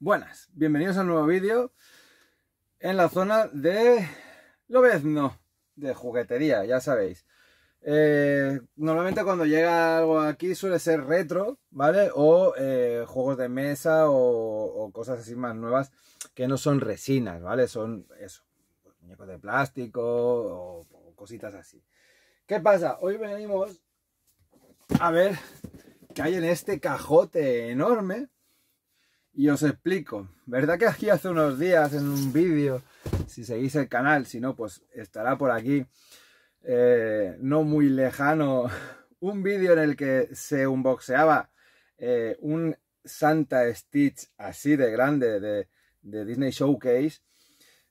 Buenas, bienvenidos a un nuevo vídeo en la zona de Lobezno, de juguetería, ya sabéis. Eh, normalmente cuando llega algo aquí suele ser retro, ¿vale? O eh, juegos de mesa o, cosas así más nuevas que no son resinas, ¿vale? Son eso, muñecos de plástico o, o cositas así. ¿Qué pasa? Hoy venimos a ver qué hay en este cajote enorme y os explico, ¿verdad que aquí hace unos días en un vídeo, si seguís el canal, si no, pues estará por aquí, eh, no muy lejano, un vídeo en el que se unboxeaba eh, un Santa Stitch así de grande de, Disney Showcase,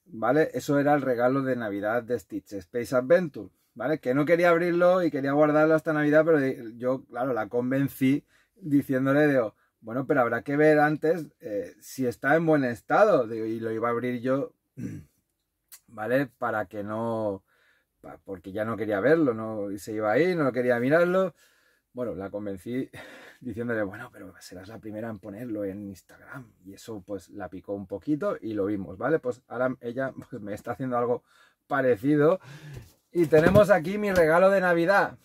¿vale? Eso era el regalo de Navidad de Stitch, Space Adventure, ¿vale? Que no quería abrirlo y quería guardarlo hasta Navidad, pero yo, claro, la convencí diciéndole, de... Bueno, pero habrá que ver antes eh, si está en buen estado. y lo iba a abrir yo, ¿vale? Para que no. porque ya no quería verlo, no y se iba ahí, no quería mirarlo. Bueno, la convencí diciéndole, bueno, pero serás la primera en ponerlo en Instagram. Y eso pues la picó un poquito y lo vimos, ¿vale? Pues ahora ella pues, me está haciendo algo parecido. Y tenemos aquí mi regalo de Navidad.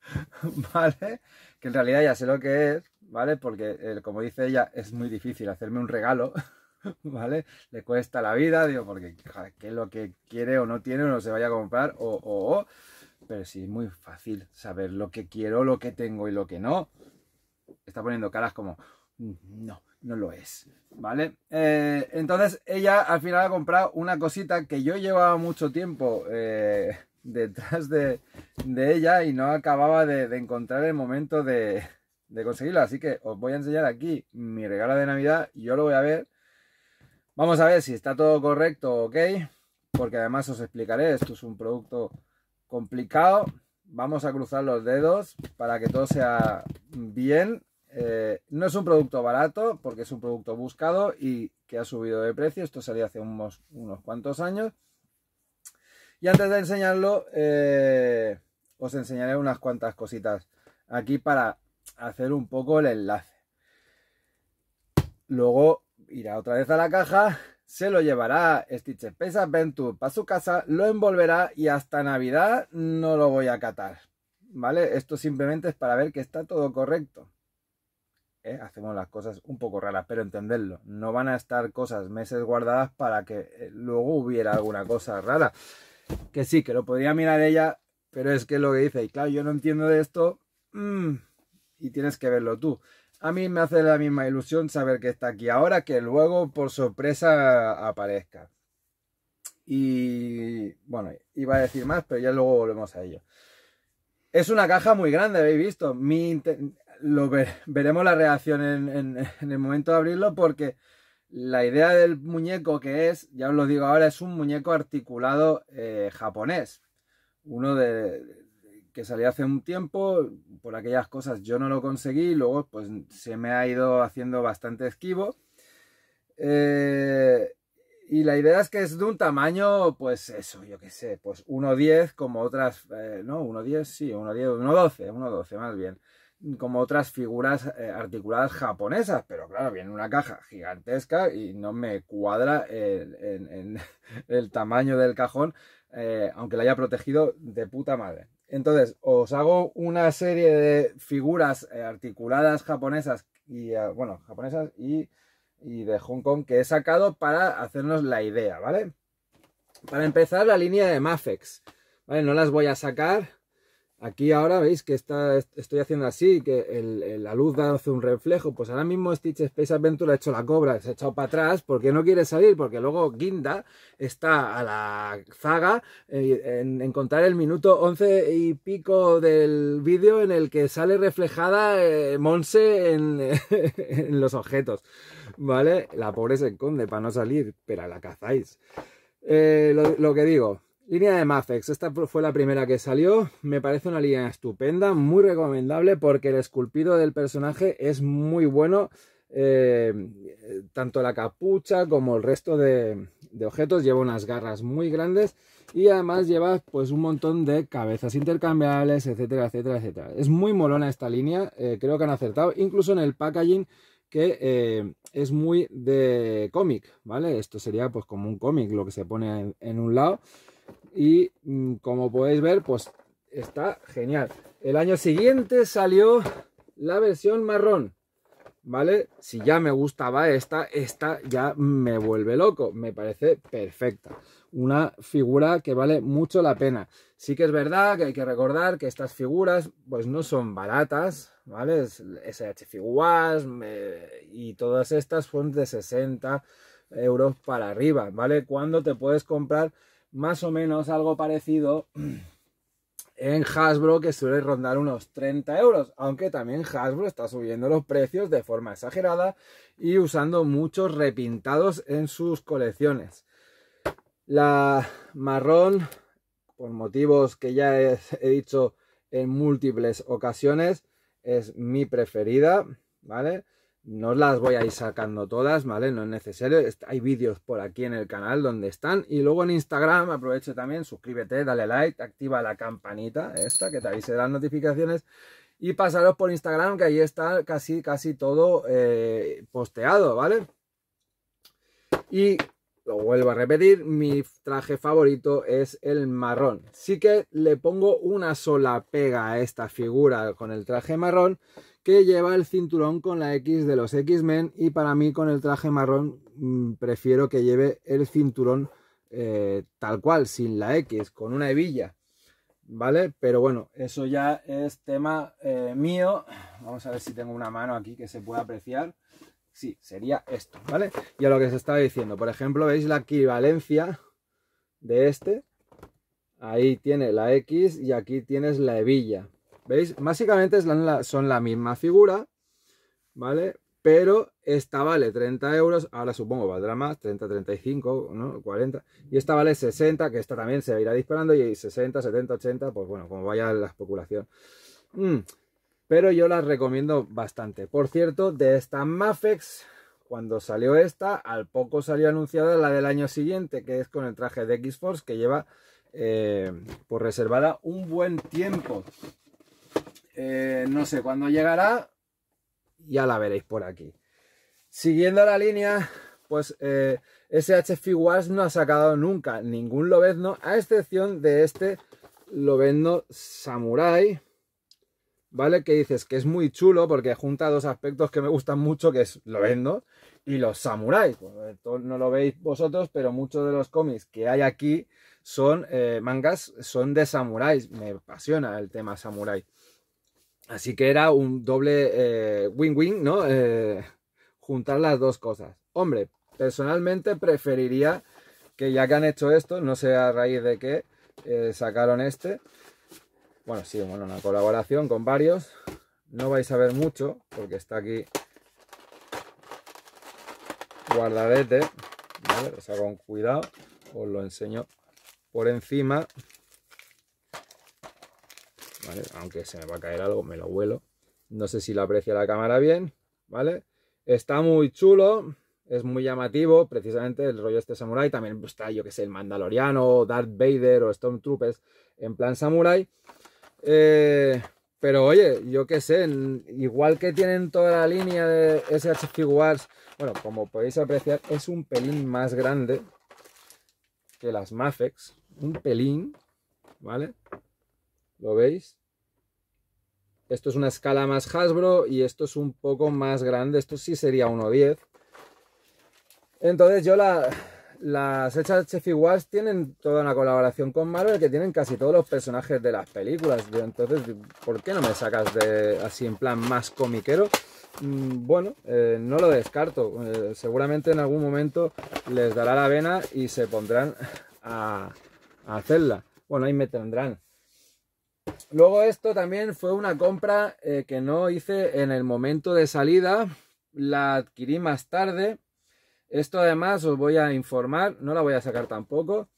¿Vale? Que en realidad ya sé lo que es. ¿vale? Porque, eh, como dice ella, es muy difícil hacerme un regalo, ¿vale? Le cuesta la vida, digo, porque qué lo que quiere o no tiene o no se vaya a comprar o, o, o. Pero sí, es muy fácil saber lo que quiero, lo que tengo y lo que no. Está poniendo caras como, mm, no, no lo es, ¿vale? Eh, entonces ella al final ha comprado una cosita que yo llevaba mucho tiempo eh, detrás de, ella y no acababa de encontrar el momento de, de conseguirla. Así que os voy a enseñar aquí mi regalo de Navidad. Yo lo voy a ver. Vamos a ver si está todo correcto, ok. Porque además os explicaré, esto es un producto complicado. Vamos a cruzar los dedos para que todo sea bien. Eh, no es un producto barato porque es un producto buscado y que ha subido de precio. Esto salió hace unos, unos cuantos años. Y antes de enseñarlo, eh, os enseñaré unas cuantas cositas aquí para hacer un poco el enlace. Luego irá otra vez a la caja, se lo llevará Stitch Pesa Adventure para su casa, lo envolverá y hasta Navidad no lo voy a catar. ¿Vale? Esto simplemente es para ver que está todo correcto. ¿Eh? Hacemos las cosas un poco raras, pero entenderlo. No van a estar cosas meses guardadas para que eh, luego hubiera alguna cosa rara. Que sí, que lo podría mirar ella, pero es que lo que dice, y claro, yo no entiendo de esto. Mm, y tienes que verlo tú. A mí me hace la misma ilusión saber que está aquí ahora que luego por sorpresa aparezca. Y bueno, iba a decir más, pero ya luego volvemos a ello. Es una caja muy grande, habéis visto. lo veremos la reacción en, el momento de abrirlo porque la idea del muñeco que es, ya os lo digo ahora, es un muñeco articulado eh, japonés. Uno de, que salió hace un tiempo, por aquellas cosas yo no lo conseguí, luego pues se me ha ido haciendo bastante esquivo. Eh, y la idea es que es de un tamaño, pues eso, yo qué sé, pues 1.10 como otras, eh, no, 1.10, sí, 1.10, 1.12, 1.12 más bien, como otras figuras eh, articuladas japonesas, pero claro, viene una caja gigantesca y no me cuadra el tamaño del cajón, aunque la haya protegido de puta madre. Entonces, os hago una serie de figuras eh, articuladas japonesas y, eh, bueno, japonesas y, de Hong Kong que he sacado para hacernos la idea, ¿vale? Para empezar, la línea de Mafex, ¿vale? No las voy a sacar Aquí ahora veis que está, estoy haciendo así, que la luz da un reflejo. Pues ahora mismo Stitch Space Adventure ha hecho la cobra, se ha echado para atrás porque no quiere salir, porque luego Guinda está a la zaga eh, en, contar el minuto 11 y pico del vídeo en el que sale reflejada eh, Monse en, los objetos. ¿Vale? La pobre se esconde para no salir, pero la cazáis. Eh, lo que digo, Línea de Mafex, esta fue la primera que salió, me parece una línea estupenda, muy recomendable porque el esculpido del personaje es muy bueno, eh, tanto la capucha como el resto de, objetos, lleva unas garras muy grandes y además lleva pues un montón de cabezas intercambiables, etcétera, etcétera, etcétera. Es muy molona esta línea, eh, creo que han acertado, incluso en el packaging que eh, es muy de cómic, ¿vale? Esto sería pues como un cómic, lo que se pone en un lado y mm, como podéis ver, pues está genial. El año siguiente salió la versión marrón, ¿vale? Si ya me gustaba esta, esta ya me vuelve loco, me parece perfecta. Una figura que vale mucho la pena. Sí que es verdad que hay que recordar que estas figuras pues no son baratas, ¿vale? SH y todas estas son de 60 euros para arriba, ¿vale? Cuando te puedes comprar más o menos algo parecido en Hasbro que suele rondar unos 30 euros, aunque también Hasbro está subiendo los precios de forma exagerada y usando muchos repintados en sus colecciones. La marrón, por motivos que ya he, he dicho en múltiples ocasiones, es mi preferida, ¿vale? No las voy a ir sacando todas, ¿vale? No es necesario. Hay vídeos por aquí en el canal donde están. Y luego en Instagram, aprovecho también, suscríbete, dale like, activa la campanita esta que te avise de las notificaciones. Y pasaros por Instagram, que ahí está casi, casi todo eh, posteado, ¿vale? Y vuelvo a repetir, mi traje favorito es el marrón. Sí que le pongo una sola pega a esta figura con el traje marrón, que lleva el cinturón con la X de los X-Men y para mí con el traje marrón mm, prefiero que lleve el cinturón eh, tal cual, sin la X, con una hebilla. ¿Vale? Pero bueno, eso ya es tema eh, mío. Vamos a ver si tengo una mano aquí que se pueda apreciar sí, sería esto, ¿vale? Y a lo que se estaba diciendo, por ejemplo, veis la equivalencia de este. Ahí tiene la X y aquí tienes la hebilla. ¿Veis? Básicamente son la, misma figura, ¿vale? Pero esta vale 30 euros, ahora supongo valdrá más, 30, 35, ¿no? 40. Y esta vale 60, que esta también se irá disparando, y 60, 70, 80, pues bueno, como vaya la especulación. Mm, pero yo las recomiendo bastante. Por cierto, de esta Mafex, cuando salió esta, al poco salió anunciada la del año siguiente, que es con el traje de X-Force, que lleva eh, por pues reservada un buen tiempo. Eh, no sé cuándo llegará, ya la veréis por aquí. Siguiendo la línea, pues eh, SH Figuarts no ha sacado nunca ningún lobezno, a excepción de este lobezno Samurai ¿vale? Que dices que es muy chulo porque junta dos aspectos que me gustan mucho, que es lo vendo, y los samuráis. Pues, no lo veis vosotros, pero muchos de los cómics que hay aquí son eh, mangas, son de samuráis. Me apasiona el tema samurái. Así que era un doble eh, win-win, ¿no? Eh, juntar las dos cosas. Hombre, personalmente preferiría que ya que han hecho esto, no sé a raíz de qué sacaron este, bueno, sí, bueno, una colaboración con varios. No vais a ver mucho porque está aquí guardadete, ¿vale? O sea, con cuidado, os lo enseño por encima. ¿Vale? Aunque se me va a caer algo, me lo vuelo. No sé si lo aprecia la cámara bien, ¿vale? Está muy chulo, es muy llamativo, precisamente el rollo este samurai. También está, yo que sé, el mandaloriano, Darth Vader o Stormtroopers en plan samurai. Eh, pero oye, yo qué sé, igual que tienen toda la línea de SH Figuarts, bueno, como podéis apreciar, es un pelín más grande que las Mafex. Un pelín, ¿vale? ¿Lo veis? Esto es una escala más Hasbro y esto es un poco más grande. Esto sí sería 1.10. Entonces yo la, las hechas chef Figuarts tienen toda una colaboración con Marvel que tienen casi todos los personajes de las películas. Entonces, ¿por qué no me sacas de así en plan más comiquero? Mm, bueno, eh, no lo descarto. Eh, seguramente en algún momento les dará la vena y se pondrán a, hacerla. Bueno, ahí me tendrán. Luego esto también fue una compra eh, que no hice en el momento de salida, la adquirí más tarde esto además os voy a informar, no la voy a sacar tampoco,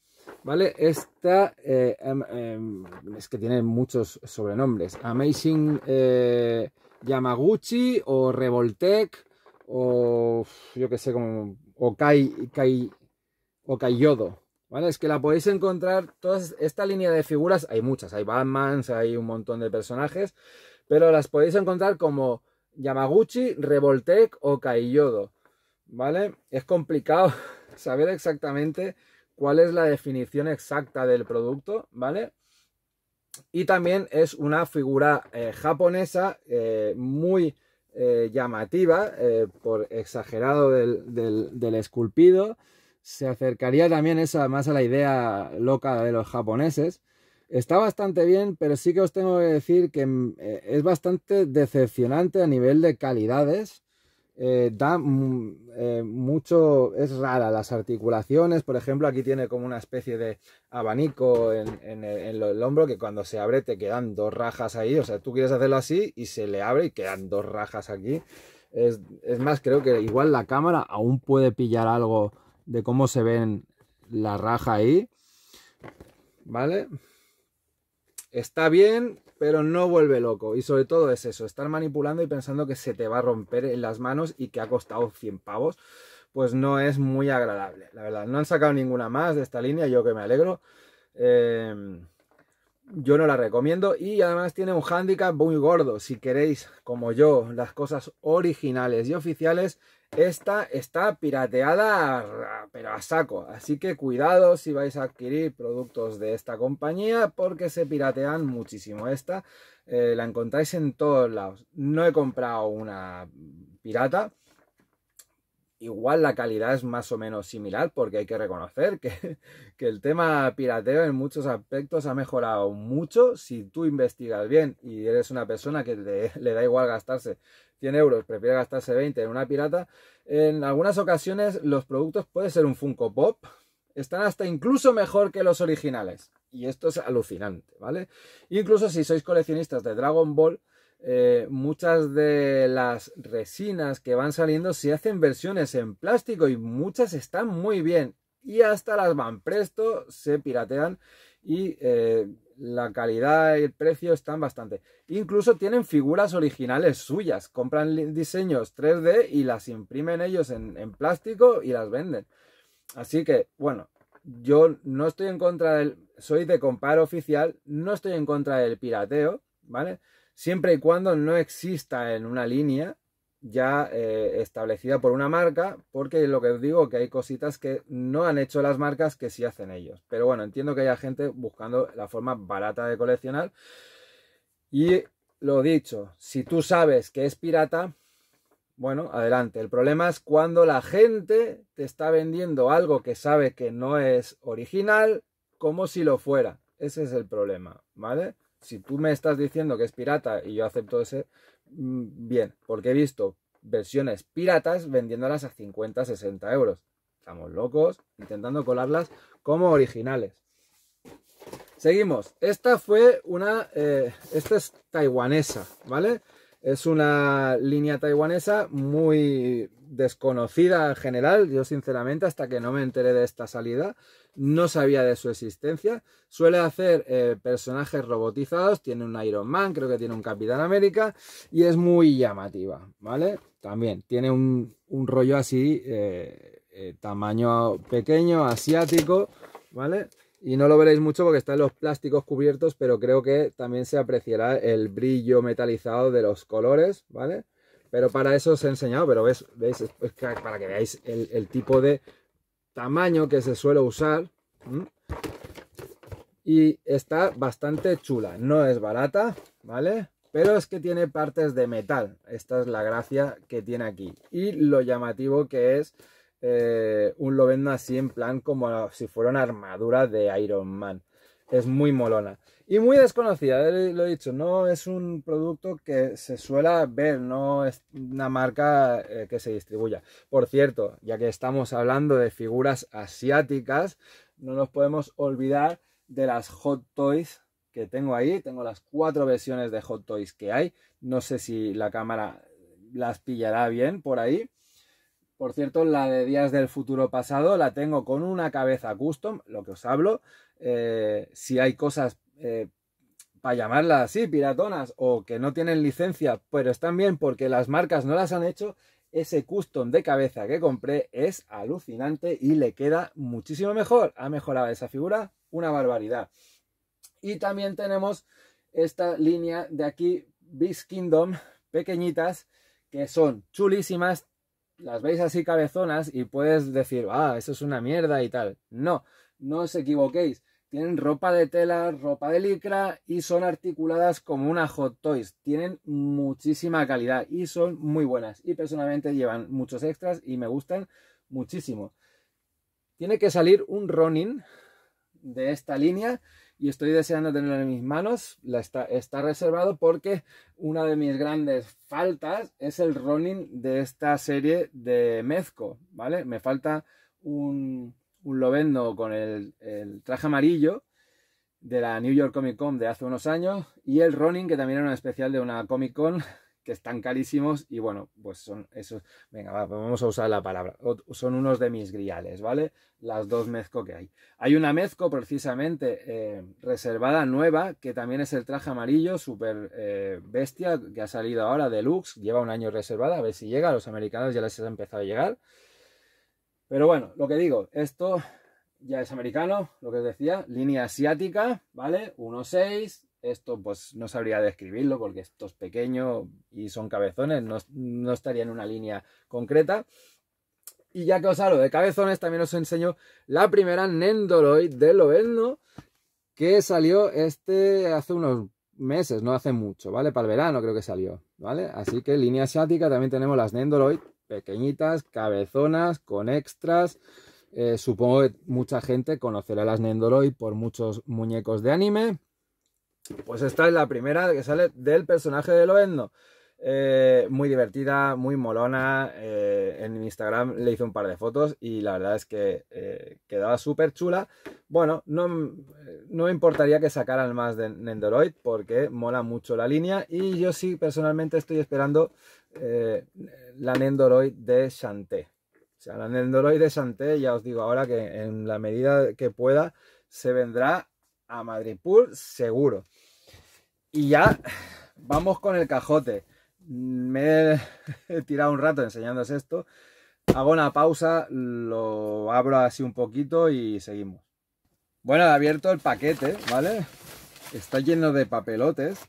¿vale? Esta eh, em, es que tiene muchos sobrenombres. Amazing eh, Yamaguchi o Revoltec o yo que sé, como o Kai, o ¿Vale? Es que la podéis encontrar, toda esta línea de figuras, hay muchas, hay Batmans, hay un montón de personajes, pero las podéis encontrar como Yamaguchi, Revoltec o Kaiyodo. ¿vale? Es complicado saber exactamente cuál es la definición exacta del producto, ¿vale? Y también es una figura eh, japonesa eh, muy eh, llamativa por exagerado del, esculpido. Se acercaría también esa, más a la idea loca de los japoneses. Está bastante bien, pero sí que os tengo que decir que mm, es bastante decepcionante a nivel de calidades eh, da mm, eh, mucho, es rara las articulaciones, por ejemplo aquí tiene como una especie de abanico en, el, hombro que cuando se abre te quedan dos rajas ahí, o sea, tú quieres hacerlo así y se le abre y quedan dos rajas aquí. Es, es más, creo que igual la cámara aún puede pillar algo de cómo se ven la raja ahí, ¿vale? Está bien, pero no vuelve loco. Y sobre todo es eso, estar manipulando y pensando que se te va a romper en las manos y que ha costado 100 pavos, pues no es muy agradable, la verdad. No han sacado ninguna más de esta línea, yo que me alegro. Eh, yo no la recomiendo y además tiene un hándicap muy gordo. Si queréis, como yo, las cosas originales y oficiales, esta está pirateada pero a saco. Así que cuidado si vais a adquirir productos de esta compañía porque se piratean muchísimo. Esta eh, la encontráis en todos lados. No he comprado una pirata igual la calidad es más o menos similar, porque hay que reconocer que, el tema pirateo en muchos aspectos ha mejorado mucho. Si tú investigas bien y eres una persona que le da igual gastarse 100 euros, prefiere gastarse 20 en una pirata, en algunas ocasiones los productos pueden ser un Funko Pop, están hasta incluso mejor que los originales. Y esto es alucinante, ¿vale? Incluso si sois coleccionistas de Dragon Ball, eh, muchas de las resinas que van saliendo se hacen versiones en plástico y muchas están muy bien. Y hasta las van presto, se piratean y eh, la calidad y el precio están bastante. Incluso tienen figuras originales suyas, compran diseños 3D y las imprimen ellos en, plástico y las venden. Así que, bueno, yo no estoy en contra del... Soy de comparo oficial, no estoy en contra del pirateo, ¿vale? siempre y cuando no exista en una línea ya eh, establecida por una marca, porque lo que os digo que hay cositas que no han hecho las marcas que sí hacen ellos. Pero bueno, entiendo que haya gente buscando la forma barata de coleccionar. Y lo dicho, si tú sabes que es pirata, bueno, adelante. El problema es cuando la gente te está vendiendo algo que sabe que no es original como si lo fuera. Ese es el problema, ¿vale? si tú me estás diciendo que es pirata y yo acepto ese, mm, bien, porque he visto versiones piratas vendiéndolas a 50, 60 euros. Estamos locos intentando colarlas como originales. Seguimos. Esta fue una. Eh, esta es taiwanesa, ¿vale? Es una línea taiwanesa muy desconocida en general. Yo, sinceramente, hasta que no me enteré de esta salida, no sabía de su existencia. Suele hacer eh, personajes robotizados, tiene un Iron Man, creo que tiene un Capitán América y es muy llamativa, ¿vale? También tiene un, rollo así, eh, eh, tamaño pequeño, asiático, ¿vale? Y no lo veréis mucho porque están los plásticos cubiertos, pero creo que también se apreciará el brillo metalizado de los colores, ¿vale? Pero para eso os he enseñado, pero veis, para que veáis el tipo de tamaño que se suele usar. Y está bastante chula. No es barata, ¿vale? Pero es que tiene partes de metal. Esta es la gracia que tiene aquí. Y lo llamativo que es eh, un lo así en plan como si fuera una armadura de Iron Man. Es muy molona y muy desconocida, eh, lo he dicho, no es un producto que se suela ver, no es una marca eh, que se distribuya. Por cierto, ya que estamos hablando de figuras asiáticas, no nos podemos olvidar de las Hot Toys que tengo ahí. Tengo las cuatro versiones de Hot Toys que hay. No sé si la cámara las pillará bien por ahí. Por cierto, la de Días del Futuro Pasado la tengo con una cabeza custom, lo que os hablo. Eh, si hay cosas eh, para llamarlas así, piratonas, o que no tienen licencia, pero están bien porque las marcas no las han hecho, ese custom de cabeza que compré es alucinante y le queda muchísimo mejor. Ha mejorado esa figura una barbaridad. Y también tenemos esta línea de aquí, Beast Kingdom, pequeñitas, que son chulísimas. Las veis así cabezonas y puedes decir, ah, eso es una mierda y tal. No, no os equivoquéis. Tienen ropa de tela, ropa de licra y son articuladas como una Hot Toys. Tienen muchísima calidad y son muy buenas. Y personalmente llevan muchos extras y me gustan muchísimo. Tiene que salir un Running de esta línea y estoy deseando tenerlo en mis manos. La está, reservado porque una de mis grandes faltas es el Running de esta serie de Mezco, ¿vale? Me falta un, un lobendo con el, traje amarillo de la New York Comic Con de hace unos años y el Ronin, que también era un especial de una Comic Con, que están carísimos y bueno, pues son esos, venga, vamos a usar la palabra, son unos de mis griales, ¿vale? Las dos mezco que hay. Hay una mezco precisamente eh, reservada nueva, que también es el traje amarillo, súper eh, bestia, que ha salido ahora deluxe, lleva un año reservada, a ver si llega, a los americanos ya les ha empezado a llegar. Pero bueno, lo que digo, esto ya es americano, lo que os decía, línea asiática, ¿vale? 1.6, esto pues no sabría describirlo porque esto es pequeño y son cabezones, no, estaría en una línea concreta. Y ya que os hablo de cabezones, también os enseño la primera Nendoroid de Loveno que salió este hace unos meses, no hace mucho, ¿vale? Para el verano creo que salió, ¿vale? Así que línea asiática también tenemos las Nendoroid pequeñitas, cabezonas, con extras. Eh, supongo que mucha gente conocerá las nendoroid por muchos muñecos de anime. Pues esta es la primera que sale del personaje de Loendo. Eh, muy divertida, muy molona. Eh, en Instagram le hice un par de fotos y la verdad es que quedaba súper chula. Bueno, no, no, me importaría que sacaran más de Nendoroid porque mola mucho la línea y yo sí personalmente estoy esperando la Nendoroid de Chanté. O sea, la Nendoroid de Chanté, ya os digo ahora que en la medida que pueda, se vendrá a pool seguro. Y ya vamos con el cajote. Me he tirado un rato enseñándoos esto. Hago una pausa, lo abro así un poquito y seguimos. Bueno, he abierto el paquete, ¿vale? Está lleno de papelotes.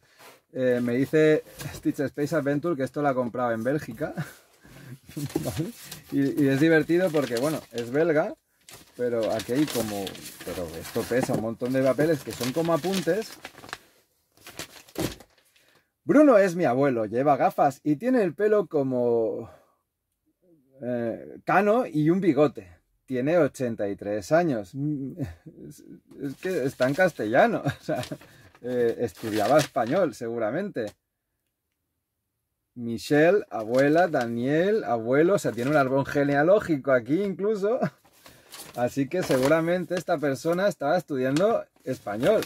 Eh, me dice Stitch Space Adventure que esto la ha comprado en Bélgica. y, es divertido porque, bueno, es belga, pero aquí hay como... Pero esto pesa un montón de papeles que son como apuntes. Bruno es mi abuelo, lleva gafas y tiene el pelo como... Eh, cano y un bigote. Tiene 83 años. Mm, es que está en castellano. O sea, eh, estudiaba español, seguramente. Michelle, abuela, Daniel, abuelo, o sea, tiene un árbol genealógico aquí incluso. Así que seguramente esta persona estaba estudiando español.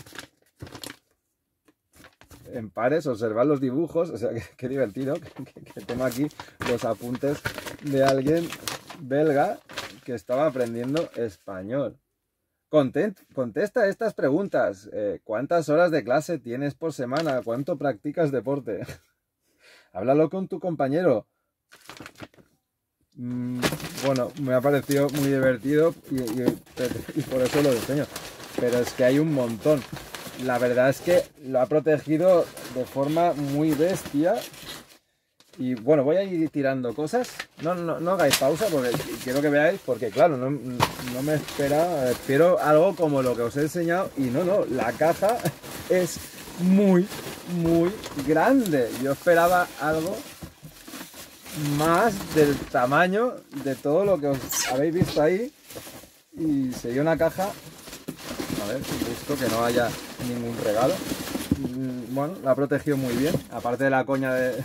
En pares, observar los dibujos, o sea, qué, divertido que, que tengo aquí los apuntes de alguien belga que estaba aprendiendo español. Content, contesta estas preguntas. Eh, ¿Cuántas horas de clase tienes por semana? ¿Cuánto practicas deporte? Háblalo con tu compañero. Mm, bueno, me ha parecido muy divertido y, y por eso lo diseño. Pero es que hay un montón. La verdad es que lo ha protegido de forma muy bestia. Y bueno, voy a ir tirando cosas no, no, no hagáis pausa porque quiero que veáis, porque claro, no, no me espera, espero algo como lo que os he enseñado y no, no, la caja es muy, muy grande. Yo esperaba algo más del tamaño de todo lo que os habéis visto ahí y sería una caja, a ver, visto que no haya ningún regalo. Mm, bueno, la ha protegido muy bien, aparte de la coña de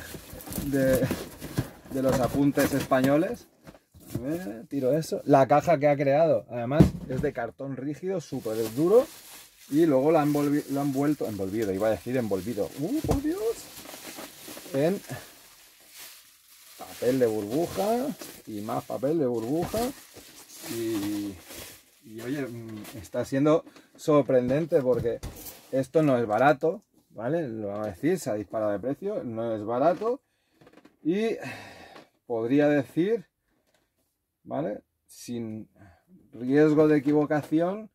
de los apuntes españoles. tiro eso. La caja que ha creado, además, es de cartón rígido, súper duro. Y luego la han, han vuelto, envolvido, iba a decir envolvido. ¡Uh, por Dios! En papel de burbuja y más papel de burbuja. Y, oye, mm, está siendo sorprendente porque esto no es barato, ¿vale? Lo vamos a decir, se ha disparado de precio, no es barato. Y podría decir, ¿vale? Sin riesgo de equivocación,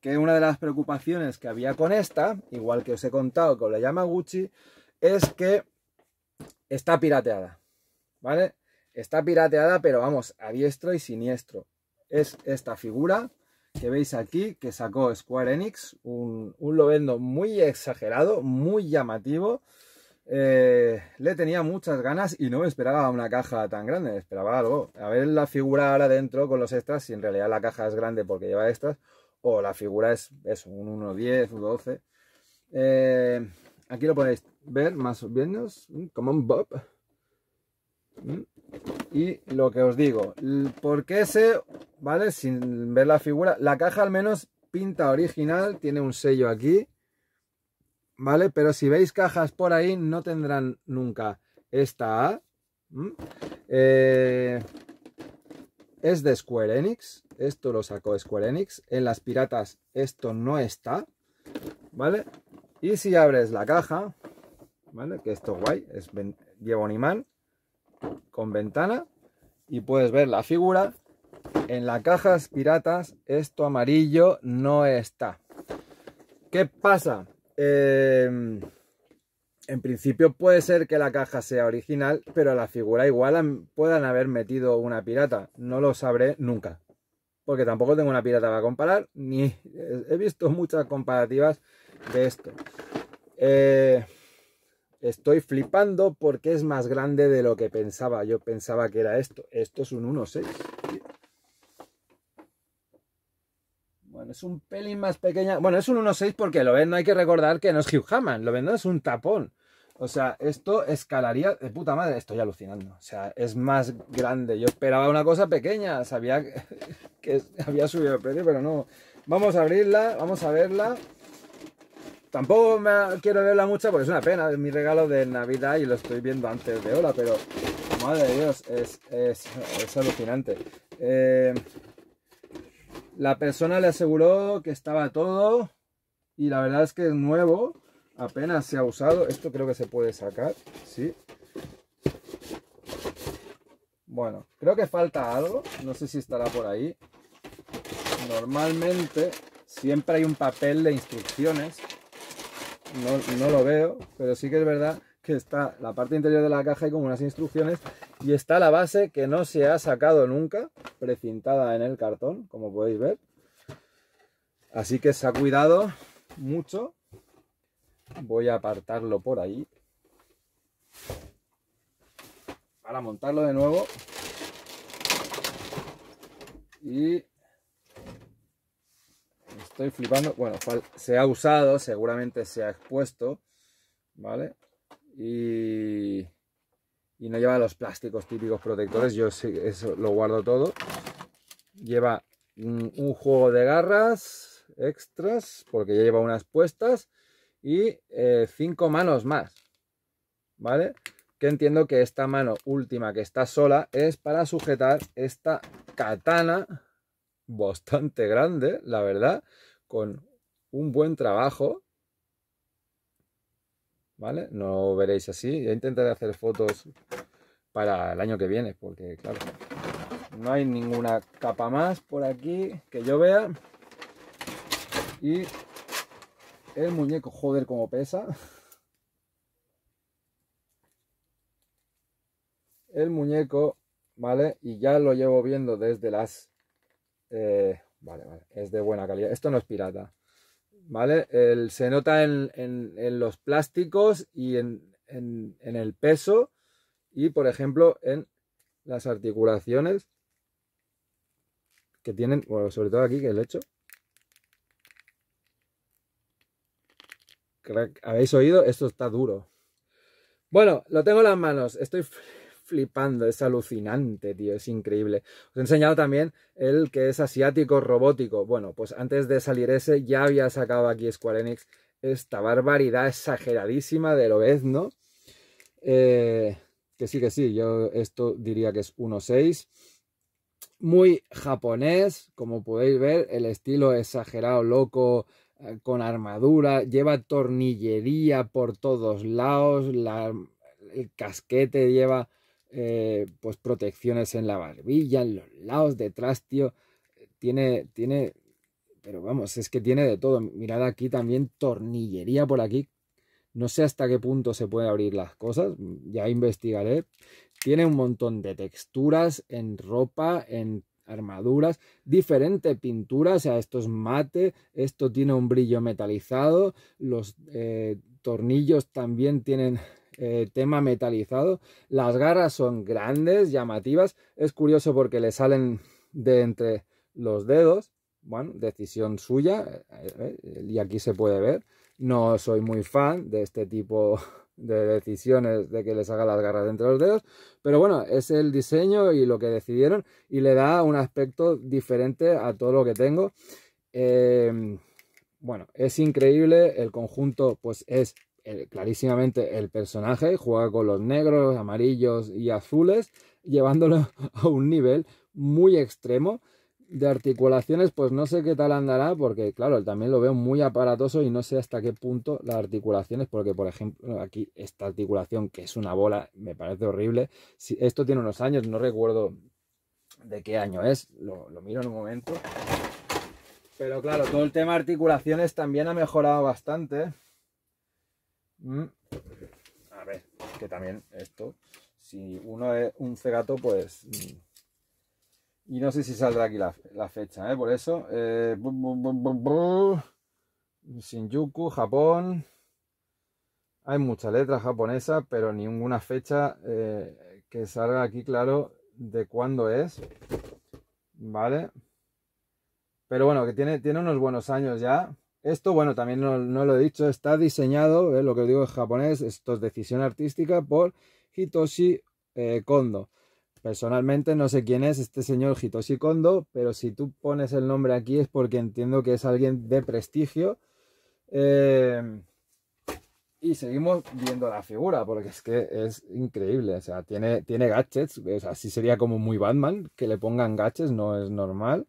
que una de las preocupaciones que había con esta, igual que os he contado con la Yamaguchi, es que está pirateada, ¿vale? Está pirateada, pero vamos, a diestro y siniestro. Es esta figura que veis aquí, que sacó Square Enix, un, un lobendo muy exagerado, muy llamativo, eh, le tenía muchas ganas y no me esperaba una caja tan grande, esperaba algo. A ver la figura ahora dentro con los extras, si en realidad la caja es grande porque lleva extras, o la figura es, un 1.10, un 12. Eh, aquí lo podéis ver más o menos, como un bob. Y lo que os digo, porque ese, ¿vale? Sin ver la figura, la caja al menos pinta original, tiene un sello aquí ¿vale? Pero si veis cajas por ahí, no tendrán nunca esta A. Eh, es de Square Enix. Esto lo sacó Square Enix. En las piratas esto no está, ¿vale? Y si abres la caja, ¿vale? Que esto es guay, es, lleva un imán con ventana y puedes ver la figura. En las cajas piratas esto amarillo no está. ¿Qué pasa? Em, en principio puede ser que la caja sea original, pero a la figura igual puedan haber metido una pirata. No lo sabré nunca. Porque tampoco tengo una pirata para comparar, ni he visto muchas comparativas de esto. Eh, estoy flipando porque es más grande de lo que pensaba. Yo pensaba que era esto. Esto es un 1.6. Es un pelín más pequeña. Bueno, es un 1.6 porque lo ven, no hay que recordar que no es Hugh Hammond, lo vendo es un tapón. O sea, esto escalaría de puta madre. Estoy alucinando. O sea, es más grande. Yo esperaba una cosa pequeña. Sabía que había subido el precio, pero no. Vamos a abrirla, vamos a verla. Tampoco quiero verla mucha porque es una pena. Es mi regalo de Navidad y lo estoy viendo antes de hora, pero madre de Dios, es, es, es alucinante. Eh, la persona le aseguró que estaba todo y la verdad es que es nuevo, apenas se ha usado. Esto creo que se puede sacar, ¿sí? Bueno, creo que falta algo, no sé si estará por ahí. Normalmente siempre hay un papel de instrucciones, no, no lo veo, pero sí que es verdad que está la parte interior de la caja y como unas instrucciones y está la base que no se ha sacado nunca precintada en el cartón, como podéis ver. Así que se ha cuidado mucho. Voy a apartarlo por ahí. Para montarlo de nuevo. Y estoy flipando. Bueno, se ha usado, seguramente se ha expuesto. ¿Vale? Y y no lleva los plásticos típicos protectores, yo eso lo guardo todo. Lleva un juego de garras extras, porque ya lleva unas puestas, y eh, cinco manos más, ¿vale? Que entiendo que esta mano última que está sola es para sujetar esta katana bastante grande, la verdad, con un buen trabajo ¿vale? No veréis así. Ya intentaré hacer fotos para el año que viene, porque claro, no hay ninguna capa más por aquí que yo vea. Y el muñeco, joder, como pesa. El muñeco, ¿vale? Y ya lo llevo viendo desde las... Eh, vale, vale, es de buena calidad. Esto no es pirata. ¿vale? se nota en, los plásticos y en, en, el peso y, por ejemplo, en las articulaciones que tienen, bueno, sobre todo aquí, que el hecho. ¿Habéis oído? Esto está duro. Bueno, lo tengo en las manos. Estoy flipando, es alucinante, tío, es increíble. Os he enseñado también el que es asiático robótico. Bueno, pues antes de salir ese ya había sacado aquí Square Enix esta barbaridad exageradísima de lo vez ¿no? Eh, que sí, que sí, yo esto diría que es 1.6. Muy japonés, como podéis ver, el estilo exagerado, loco, eh, con armadura, lleva tornillería por todos lados, el casquete lleva eh, pues protecciones en la barbilla, en los lados, detrás, tío. Tiene, tiene, pero vamos, es que tiene de todo. Mirad aquí también tornillería por aquí. No sé hasta qué punto se puede abrir las cosas, ya investigaré. Tiene un montón de texturas en ropa, en armaduras, diferente pintura, o sea, esto es mate, esto tiene un brillo metalizado, los eh, tornillos también tienen eh, tema metalizado. Las garras son grandes, llamativas. Es curioso porque le salen de entre los dedos. Bueno, decisión suya. Eh, eh, y aquí se puede ver. No soy muy fan de este tipo de decisiones de que les haga las garras entre los dedos. Pero bueno, es el diseño y lo que decidieron. Y le da un aspecto diferente a todo lo que tengo. bueno, es increíble. El conjunto, pues es clarísimamente el personaje juega con los negros, amarillos y azules, llevándolo a un nivel muy extremo de articulaciones, pues no sé qué tal andará, porque claro, también lo veo muy aparatoso y no sé hasta qué punto las articulaciones, porque por ejemplo, aquí esta articulación que es una bola, me parece horrible. Si, esto tiene unos años, no recuerdo de qué año es, lo, lo miro en un momento. Pero claro, todo el tema articulaciones también ha mejorado bastante. Mm. A ver, que también esto, si uno es un cegato, pues... Mm. Y no sé si saldrá aquí la, fecha, ¿eh? Por eso... Eh... Shinjuku, Japón. Hay muchas letras japonesas, pero ninguna fecha eh, que salga aquí claro de cuándo es. ¿Vale? Pero bueno, que tiene, tiene unos buenos años ya. Esto, bueno, también no, lo he dicho, está diseñado, eh, lo que os digo en japonés, esto es decisión artística por Hitoshi eh, Kondo. Personalmente no sé quién es este señor Hitoshi Kondo, pero si tú pones el nombre aquí es porque entiendo que es alguien de prestigio. Eh, y seguimos viendo la figura, porque es que es increíble. O sea, tiene, tiene gadgets, así sería como muy Batman, que le pongan gadgets, no es normal.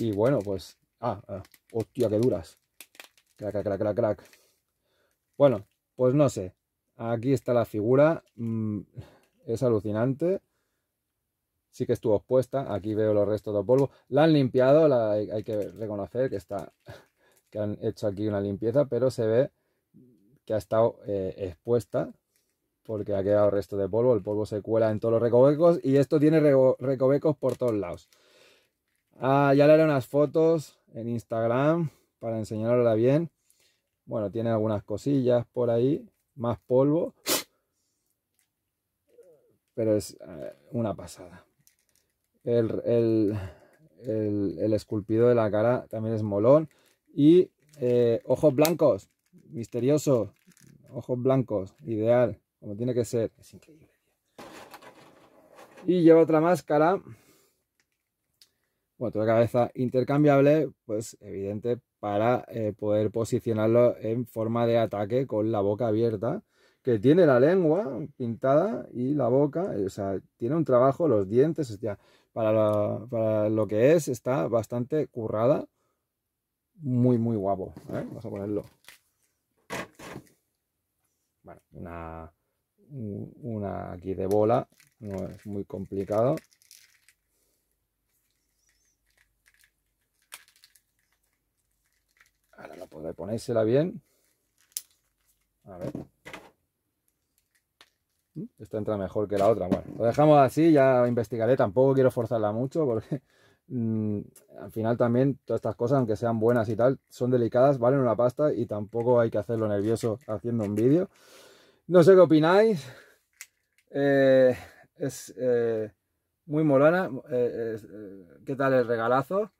Y bueno, pues... Ah, ah hostia, qué duras. Crac, crac, crac, crac. Bueno, pues no sé. Aquí está la figura. Mm, es alucinante. Sí que estuvo expuesta. Aquí veo los restos de polvo. La han limpiado. hay, que reconocer que está que han hecho aquí una limpieza, pero se ve que ha estado eh, expuesta porque ha quedado resto de polvo. El polvo se cuela en todos los recovecos y esto tiene recovecos por todos lados. Ah, ya le haré unas fotos en Instagram para enseñarla bien. Bueno, tiene algunas cosillas por ahí, más polvo. Pero es eh, una pasada. El, el, el, esculpido de la cara también es molón. Y eh, ojos blancos, misterioso. Ojos blancos, ideal, como tiene que ser. Es increíble. Y lleva otra máscara cuatro cabeza intercambiable, pues evidente para eh, poder posicionarlo en forma de ataque con la boca abierta, que tiene la lengua pintada y la boca, o sea, tiene un trabajo, los dientes, para, lo, que es, está bastante currada, muy, muy guapo. ¿eh? Vamos a ponerlo. una, una aquí de bola, no es muy complicado. Ahora no bien. A ver. Mm, esta entra mejor que la otra. Bueno, lo dejamos así, ya investigaré. Tampoco quiero forzarla mucho porque mm, al final también todas estas cosas, aunque sean buenas y tal, son delicadas, valen una pasta y tampoco hay que hacerlo nervioso haciendo un vídeo. No sé qué opináis. Eh, es eh, muy molana eh, ¿Qué tal el regalazo?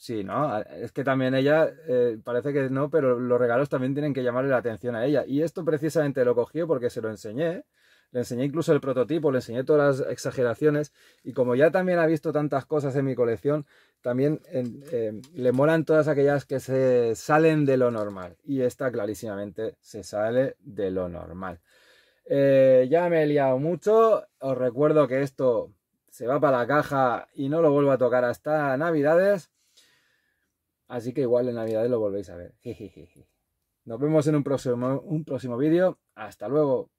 Sí, ¿no? Ah, es que también ella, eh, parece que no, pero los regalos también tienen que llamarle la atención a ella. Y esto precisamente lo cogió porque se lo enseñé. Le enseñé incluso el prototipo, le enseñé todas las exageraciones. Y como ya también ha visto tantas cosas en mi colección, también eh, le molan todas aquellas que se salen de lo normal. Y esta clarísimamente se sale de lo normal. Eh, ya me he liado mucho. Os recuerdo que esto se va para la caja y no lo vuelvo a tocar hasta Navidades. Así que igual en Navidades lo volvéis a ver. Nos vemos en un próximo, un próximo vídeo. Hasta luego.